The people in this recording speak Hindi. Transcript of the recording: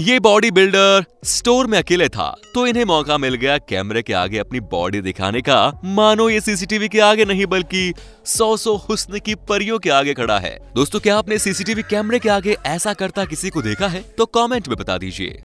ये बॉडी बिल्डर स्टोर में अकेले था तो इन्हें मौका मिल गया कैमरे के आगे अपनी बॉडी दिखाने का मानो ये सीसीटीवी के आगे नहीं बल्कि सौ सौ हुस्न की परियों के आगे खड़ा है दोस्तों क्या आपने सीसीटीवी कैमरे के आगे ऐसा करता किसी को देखा है तो कमेंट में बता दीजिए